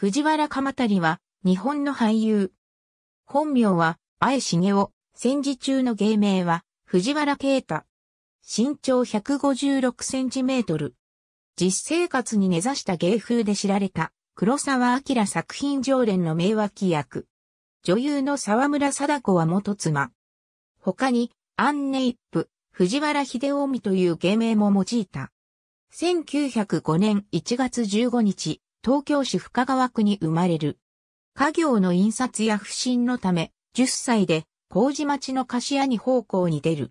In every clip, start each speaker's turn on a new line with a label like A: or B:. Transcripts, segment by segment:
A: 藤原鎌足は、日本の俳優。本名は、愛重雄、戦時中の芸名は、藤原啓太。身長156センチメートル。実生活に根ざした芸風で知られた、黒沢明作品常連の名脇役。女優の沢村貞子は元妻。他に、アンネイップ、藤原秀臣という芸名も用いた。1905年1月15日、東京市深川区に生まれる。家業の印刷や不審のため、10歳で、麹町の菓子屋に奉公に出る。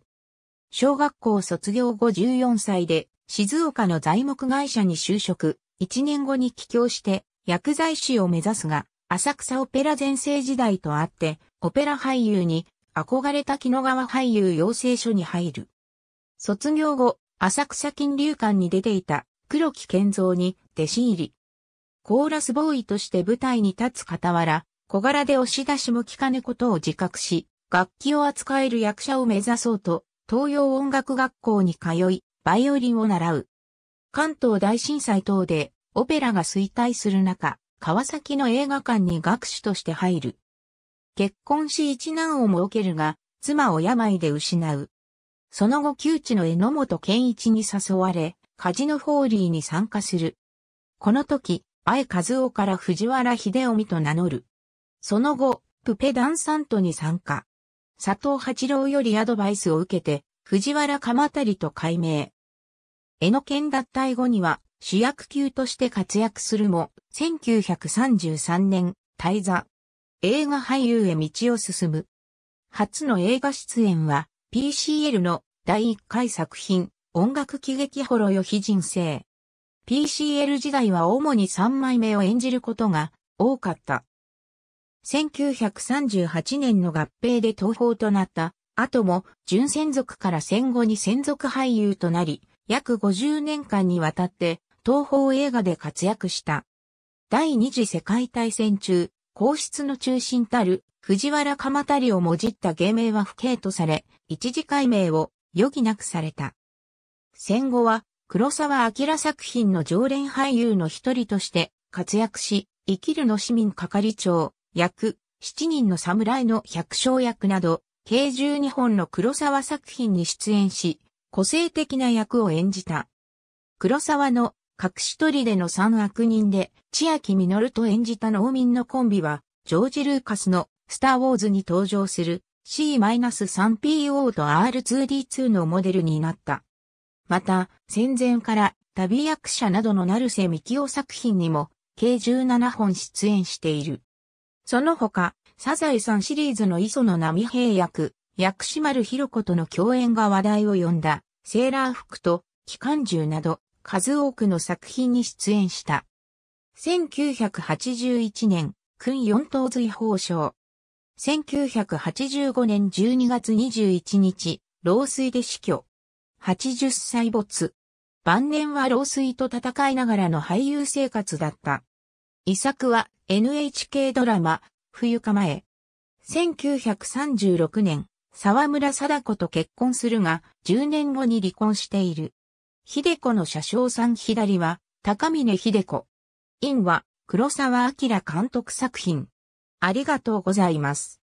A: 小学校卒業後14歳で、静岡の材木会社に就職、1年後に帰郷して、薬剤師を目指すが、浅草オペラ前世時代とあって、オペラ俳優に憧れた木野川俳優養成所に入る。卒業後、浅草金流館に出ていた黒木健造に弟子入り。コーラスボーイとして舞台に立つ傍ら、小柄で押し出しも聞かぬことを自覚し、楽器を扱える役者を目指そうと、東洋音楽学校に通い、バイオリンを習う。関東大震災等でオペラが衰退する中、川崎の映画館に学士として入る。結婚し一難を設けるが、妻を病で失う。その後旧知の榎本健一に誘われ、カジノフォーリーに参加する。この時、前和夫から藤原秀臣と名乗る。その後、プペダンサントに参加。佐藤八郎よりアドバイスを受けて、藤原鎌足と改名。江野県脱退後には主役級として活躍するも、1933年、退座。映画俳優へ道を進む。初の映画出演は、PCL の第1回作品、音楽喜劇ほろよ非人生。PCL 時代は主に3枚目を演じることが多かった。1938年の合併で東宝となった後も純専属から戦後に専属俳優となり、約50年間にわたって東宝映画で活躍した。第二次世界大戦中、皇室の中心たる藤原鎌足りをもじった芸名は不敬とされ、一時改名を余儀なくされた。戦後は黒沢明作品の常連俳優の一人として活躍し、生きるの市民係長、役、七人の侍の百姓役など、計12本の黒沢作品に出演し、個性的な役を演じた。黒沢の隠し砦の三悪人で、千秋実と演じた農民のコンビは、ジョージ・ルーカスのスター・ウォーズに登場する C-3PO と R2D2 のモデルになった。また、戦前から旅役者などの成瀬幹夫作品にも、計17本出演している。その他、サザエさんシリーズの磯野波平役、薬師丸ひろ子との共演が話題を呼んだ、セーラー服と機関銃など、数多くの作品に出演した。1981年、訓四等随法賞。1985年12月21日、老衰で死去。80歳没。晩年は老衰と戦いながらの俳優生活だった。遺作は NHK ドラマ、冬か前。1936年、沢村貞子と結婚するが、10年後に離婚している。秀子の車掌さん左は、高峰秀子。院は、黒沢明監督作品。ありがとうございます。